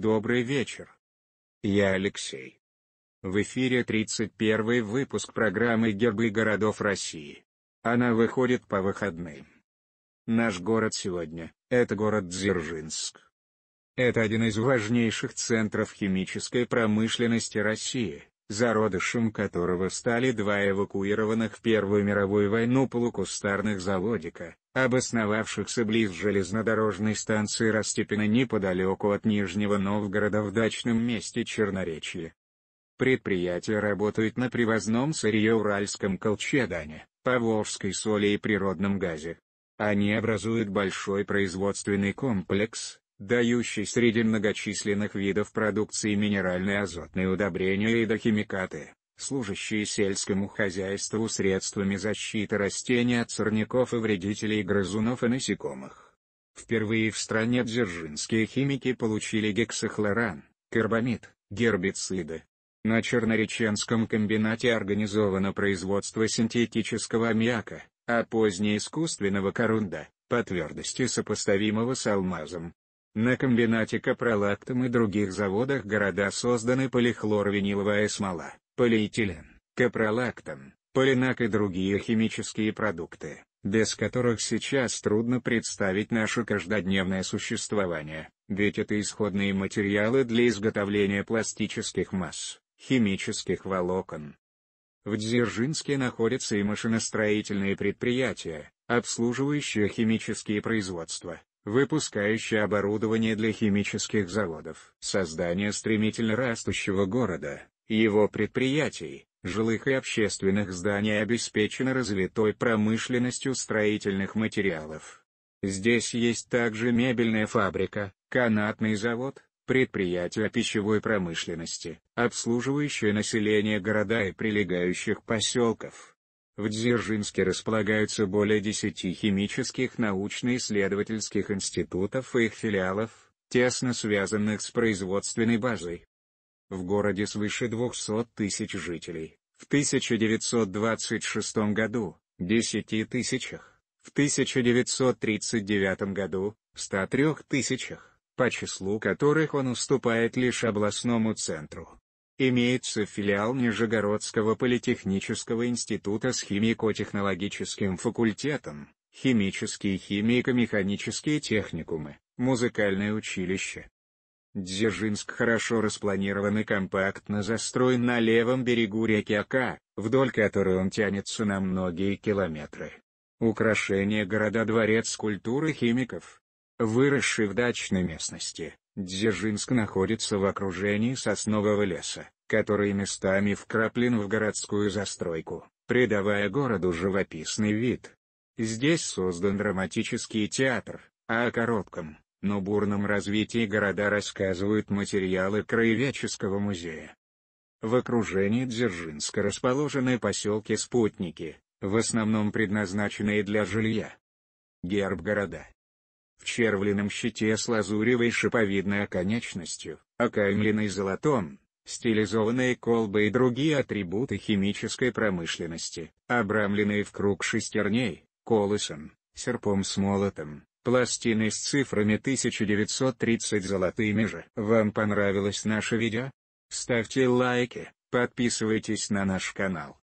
Добрый вечер. Я Алексей. В эфире 31 выпуск программы «Гербы городов России». Она выходит по выходным. Наш город сегодня – это город Дзержинск. Это один из важнейших центров химической промышленности России зародышем которого стали два эвакуированных в Первую мировую войну полукустарных заводика, обосновавшихся близ железнодорожной станции Растепина неподалеку от Нижнего Новгорода в дачном месте Черноречье. Предприятие работает на привозном сырье уральском колчедане, поволжской соли и природном газе. Они образуют большой производственный комплекс, дающий среди многочисленных видов продукции минеральные азотные удобрения и дохимикаты, служащие сельскому хозяйству средствами защиты растений от сорняков и вредителей грызунов и насекомых. Впервые в стране дзержинские химики получили гексахлоран, карбамид, гербициды. На Чернореченском комбинате организовано производство синтетического аммиака, а позднее искусственного корунда, по твердости сопоставимого с алмазом. На комбинате капролактом и других заводах города созданы полихлорвиниловая смола, полиэтилен, капролактом, полинак и другие химические продукты, без которых сейчас трудно представить наше каждодневное существование, ведь это исходные материалы для изготовления пластических масс, химических волокон. В Дзержинске находятся и машиностроительные предприятия, обслуживающие химические производства, выпускающий оборудование для химических заводов. Создание стремительно растущего города, его предприятий, жилых и общественных зданий обеспечено развитой промышленностью строительных материалов. Здесь есть также мебельная фабрика, канатный завод, предприятия пищевой промышленности, обслуживающие население города и прилегающих поселков. В Дзержинске располагаются более 10 химических научно-исследовательских институтов и их филиалов, тесно связанных с производственной базой. В городе свыше 200 тысяч жителей, в 1926 году – 10 тысячах, в 1939 году – 103 тысячах, по числу которых он уступает лишь областному центру имеется филиал Нижегородского политехнического института с химико-технологическим факультетом, химические химико-механические техникумы, музыкальное училище. Дзержинск хорошо распланирован и компактно застроен на левом берегу реки Ака, вдоль которой он тянется на многие километры. Украшение города Дворец культуры химиков. Выросший в дачной местности, Дзержинск находится в окружении соснового леса, который местами вкраплен в городскую застройку, придавая городу живописный вид. Здесь создан драматический театр, а о коротком, но бурном развитии города рассказывают материалы Краеведческого музея. В окружении Дзержинска расположены поселки-спутники, в основном предназначенные для жилья. Герб города в червленном щите с лазуревой шиповидной оконечностью, окаймленной золотом, стилизованные колбы и другие атрибуты химической промышленности, обрамленные в круг шестерней, колосом, серпом с молотом, пластины с цифрами 1930 золотыми же. Вам понравилось наше видео? Ставьте лайки, подписывайтесь на наш канал.